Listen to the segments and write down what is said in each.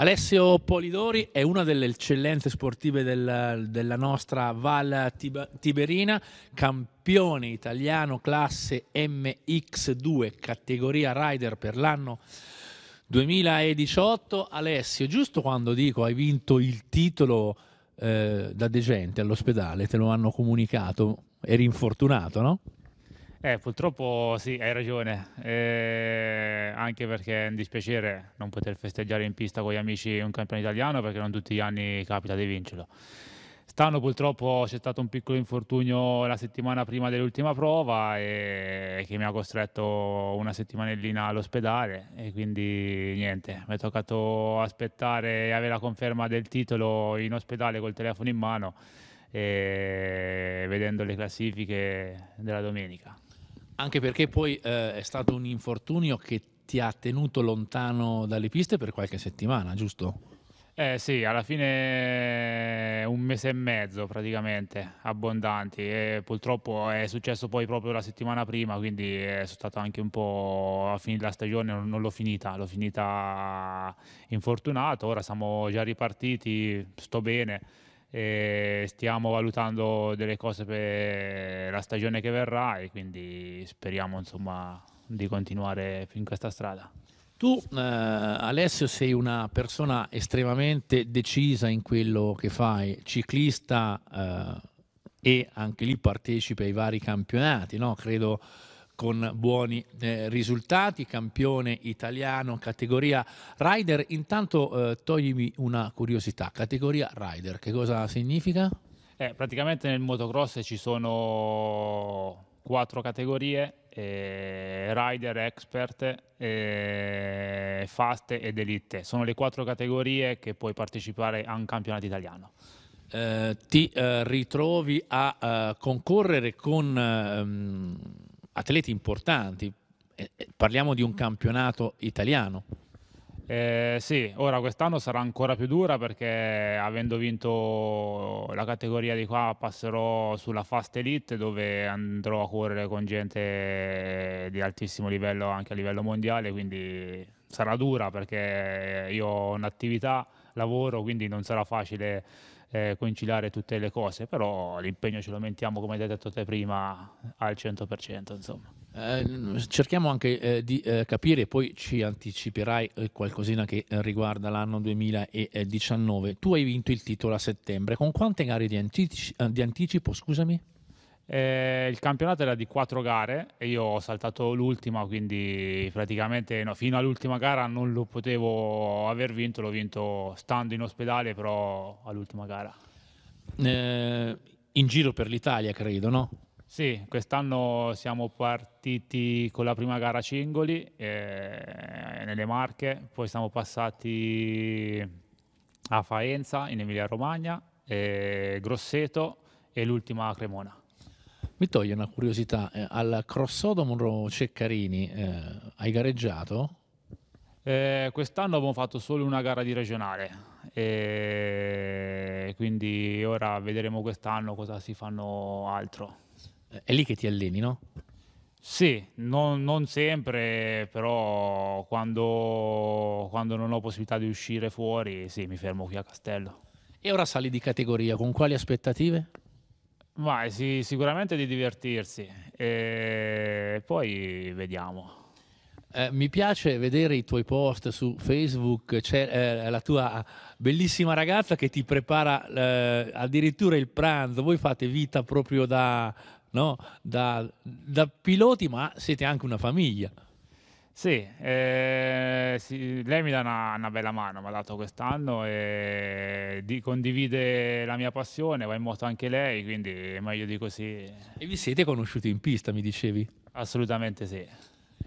Alessio Polidori è una delle eccellenze sportive del, della nostra Val Tiberina, campione italiano classe MX2, categoria rider per l'anno 2018. Alessio, giusto quando dico hai vinto il titolo eh, da degente all'ospedale, te lo hanno comunicato, eri infortunato, no? Eh, purtroppo sì, hai ragione, eh, anche perché è un dispiacere non poter festeggiare in pista con gli amici un campione italiano perché non tutti gli anni capita di vincerlo. Stanno purtroppo c'è stato un piccolo infortunio la settimana prima dell'ultima prova e, che mi ha costretto una settimanellina all'ospedale e quindi niente, mi è toccato aspettare e avere la conferma del titolo in ospedale col telefono in mano e eh, vedendo le classifiche della domenica anche perché poi eh, è stato un infortunio che ti ha tenuto lontano dalle piste per qualche settimana, giusto? Eh sì, alla fine eh, un mese e mezzo praticamente, abbondanti. E purtroppo è successo poi proprio la settimana prima, quindi eh, sono stato anche un po' a fine della stagione, non l'ho finita, l'ho finita infortunato, ora siamo già ripartiti, sto bene e stiamo valutando delle cose per la stagione che verrà e quindi speriamo insomma, di continuare in questa strada. Tu, eh, Alessio, sei una persona estremamente decisa in quello che fai, ciclista eh, e anche lì partecipi ai vari campionati, no? credo con buoni eh, risultati, campione italiano categoria rider. Intanto eh, toglimi una curiosità, categoria rider, che cosa significa? Eh, praticamente nel motocross ci sono quattro categorie, eh, rider, expert, eh, fast ed elite. Sono le quattro categorie che puoi partecipare a un campionato italiano. Eh, ti eh, ritrovi a uh, concorrere con um, atleti importanti. Eh, eh, parliamo di un campionato italiano. Eh, sì, ora quest'anno sarà ancora più dura perché avendo vinto la categoria di qua passerò sulla Fast Elite dove andrò a correre con gente di altissimo livello anche a livello mondiale, quindi sarà dura perché io ho un'attività, lavoro, quindi non sarà facile eh, conciliare tutte le cose, però l'impegno ce lo mettiamo, come hai detto te prima, al 100%. Insomma. Eh, cerchiamo anche eh, di eh, capire, poi ci anticiperai eh, qualcosina che eh, riguarda l'anno 2019. Tu hai vinto il titolo a settembre, con quante gare di, antici- eh, di anticipo, scusami? Eh, il campionato era di quattro gare e io ho saltato l'ultima, quindi praticamente no, fino all'ultima gara non lo potevo aver vinto, l'ho vinto stando in ospedale, però all'ultima gara. Eh, in giro per l'Italia, credo, no? Sì, quest'anno siamo partiti con la prima gara a Cingoli, eh, nelle Marche, poi siamo passati a Faenza, in Emilia Romagna, eh, Grosseto e l'ultima a Cremona. Mi toglie una curiosità, eh, al Crossodomo Ceccarini eh, hai gareggiato? Eh, quest'anno abbiamo fatto solo una gara di regionale, e quindi ora vedremo quest'anno cosa si fanno altro. Eh, è lì che ti alleni, no? Sì, non, non sempre, però quando, quando, non ho possibilità di uscire fuori, sì, mi fermo qui a Castello. E ora sali di categoria, con quali aspettative? Ma sì, sicuramente di divertirsi e poi vediamo. Eh, mi piace vedere i tuoi post su Facebook, c'è eh, la tua bellissima ragazza che ti prepara eh, addirittura il pranzo, voi fate vita proprio da, no? da, da piloti ma siete anche una famiglia. Sì, eh, sì, lei mi dà una, una bella mano, mi ha dato quest'anno e di- condivide la mia passione, va in moto anche lei, quindi è meglio di così. E vi siete conosciuti in pista, mi dicevi? Assolutamente sì.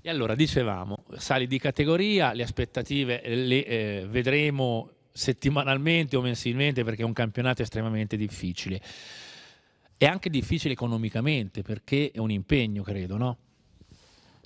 E allora dicevamo, sali di categoria, le aspettative le eh, vedremo settimanalmente o mensilmente perché è un campionato estremamente difficile. È anche difficile economicamente perché è un impegno, credo, no?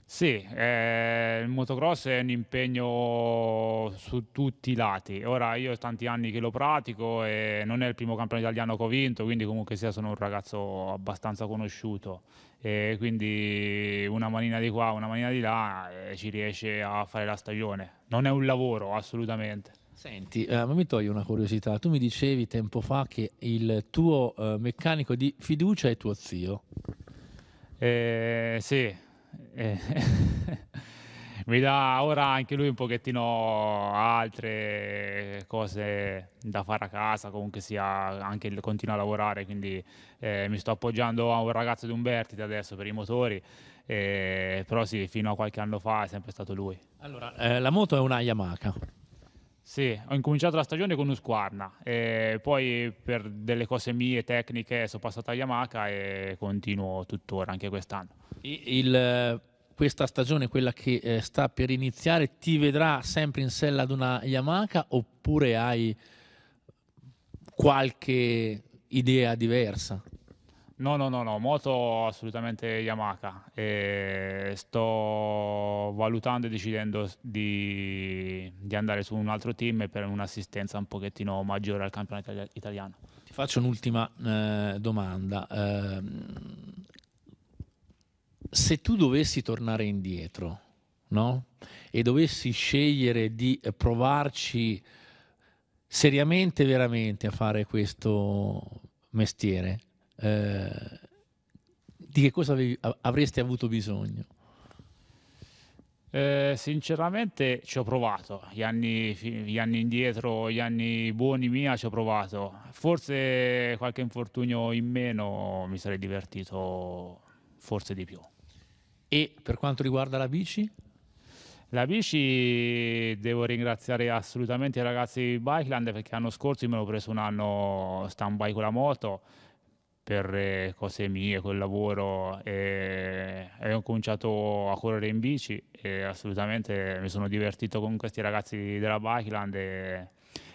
Sì, eh, il motocross è un impegno su tutti i lati. Ora io ho tanti anni che lo pratico e non è il primo campione italiano che ho vinto, quindi comunque sia sono un ragazzo abbastanza conosciuto. E quindi una manina di qua, una manina di là eh, ci riesce a fare la stagione. Non è un lavoro assolutamente. Senti, eh, ma mi togli una curiosità. Tu mi dicevi tempo fa che il tuo eh, meccanico di fiducia è tuo zio. Eh, sì. Eh, mi dà ora anche lui un pochettino altre cose da fare a casa, comunque sia anche il continuo a lavorare, quindi eh, mi sto appoggiando a un ragazzo di Umberti adesso per i motori, eh, però sì, fino a qualche anno fa è sempre stato lui. Allora, eh, la moto è una Yamaha. Sì, ho incominciato la stagione con Usquarna, e poi per delle cose mie tecniche sono passato a Yamaha e continuo tuttora anche quest'anno. Il, questa stagione, quella che eh, sta per iniziare, ti vedrà sempre in sella ad una Yamaha oppure hai qualche idea diversa? No, no, no, no, moto assolutamente Yamaha. E sto valutando e decidendo di, di, andare su un altro team per un'assistenza un pochettino maggiore al campionato italiano. Ti faccio un'ultima eh, domanda. Eh, se tu dovessi tornare indietro no? e dovessi scegliere di provarci seriamente, veramente a fare questo mestiere, eh, di che cosa avevi, avresti avuto bisogno? Eh, sinceramente ci ho provato, gli anni, gli anni, indietro, gli anni buoni mia ci ho provato, forse qualche infortunio in meno mi sarei divertito forse di più. E per quanto riguarda la bici? La bici devo ringraziare assolutamente i ragazzi di Bikeland perché l'anno scorso mi hanno preso un anno stand-by con la moto per eh, cose mie, col lavoro e, e ho cominciato a correre in bici e assolutamente mi sono divertito con questi ragazzi della Bikeland e,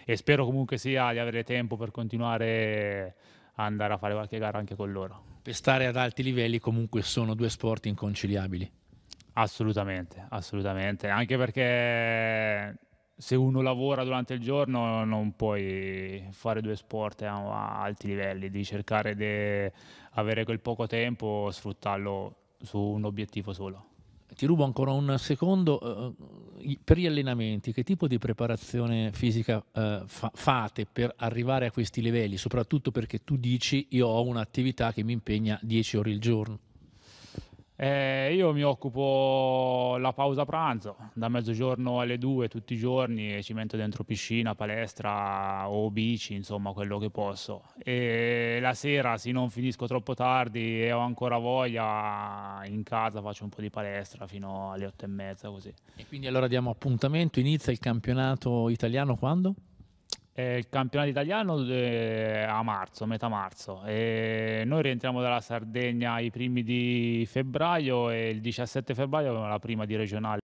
e spero comunque sia di avere tempo per continuare a andare a fare qualche gara anche con loro. Per stare ad alti livelli comunque sono due sport inconciliabili. Assolutamente, assolutamente, anche perché se uno lavora durante il giorno non puoi fare due sport a, alti livelli, devi cercare di avere quel poco tempo, sfruttarlo su un obiettivo solo. Ti rubo ancora un secondo, eh, eh, per gli allenamenti che tipo di preparazione fisica eh, fate per arrivare a questi livelli, soprattutto perché tu dici io ho un'attività che mi impegna 10 ore al giorno? Eh, io mi occupo la pausa pranzo, da mezzogiorno alle due tutti i giorni e ci metto dentro piscina, palestra o bici, insomma quello che posso. E la sera, se non finisco troppo tardi e ho ancora voglia, in casa faccio un po' di palestra fino alle otto e mezza così. E quindi allora diamo appuntamento, inizia il campionato italiano quando? eh, il campionato italiano eh, a marzo, metà marzo. E noi rientriamo dalla Sardegna i primi di febbraio e il 17 febbraio abbiamo la prima di regionale.